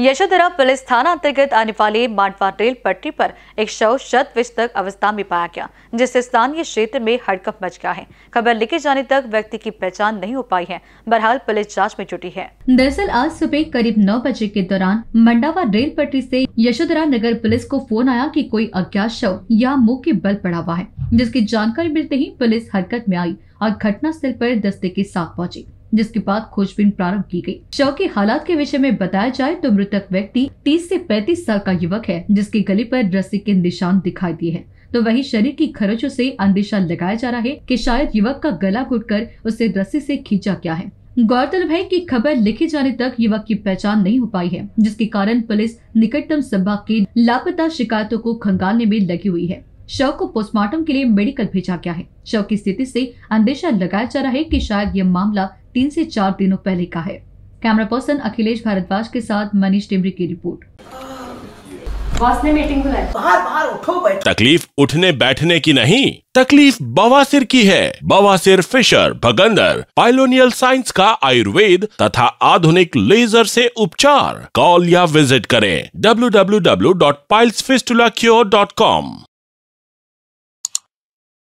Yashodhara police थाना अंतर्गत आने वाले मांडवा रेल पटरी पर एक शव शत विष तक अवस्था में पाया गया जिससे स्थानीय क्षेत्र में हड़कप मच गया है खबर लिखे जाने तक व्यक्ति की पहचान नहीं हो पाई है बहरहाल पुलिस जांच में जुटी है दरअसल आज सुबह करीब नौ बजे के दौरान मंडावा रेल पटरी से यशोधरा नगर पुलिस को फोन आया की कोई अज्ञात शव या मुँह के बल पड़ा हुआ है जिसकी जानकारी मिलते ही पुलिस हरकत में आई और घटना स्थल आरोप दस्ते के साथ पहुँची जिसके बाद खोजबीन प्रारंभ की गई। शव के हालात के विषय में बताया जाए तो मृतक व्यक्ति 30 से 35 साल का युवक है जिसके गले पर रस्सी के निशान दिखाई दिए हैं तो वही शरीर की खरोचों से अंदेशा लगाया जा रहा है कि शायद युवक का गला कर उसे रस्सी से खींचा गया है गौरतलब है कि खबर लिखे जाने तक युवक की पहचान नहीं हो पाई है जिसके कारण पुलिस निकटतम संभाग के लापता शिकायतों को खंगालने में लगी हुई है शव को पोस्टमार्टम के लिए मेडिकल भेजा गया है शव की स्थिति से अंदेशा लगाया जा रहा है कि शायद यह मामला तीन से चार दिनों पहले का है कैमरा पर्सन अखिलेश भारद्वाज के साथ मनीष टिमरी की रिपोर्ट बॉस ने मीटिंग बाहर बाहर उठो तकलीफ उठने बैठने की नहीं तकलीफ बवासीर की है बवासीर फिशर भगंदर पाइलोनियल साइंस का आयुर्वेद तथा आधुनिक लेजर से उपचार कॉल या विजिट करें W W W dot piles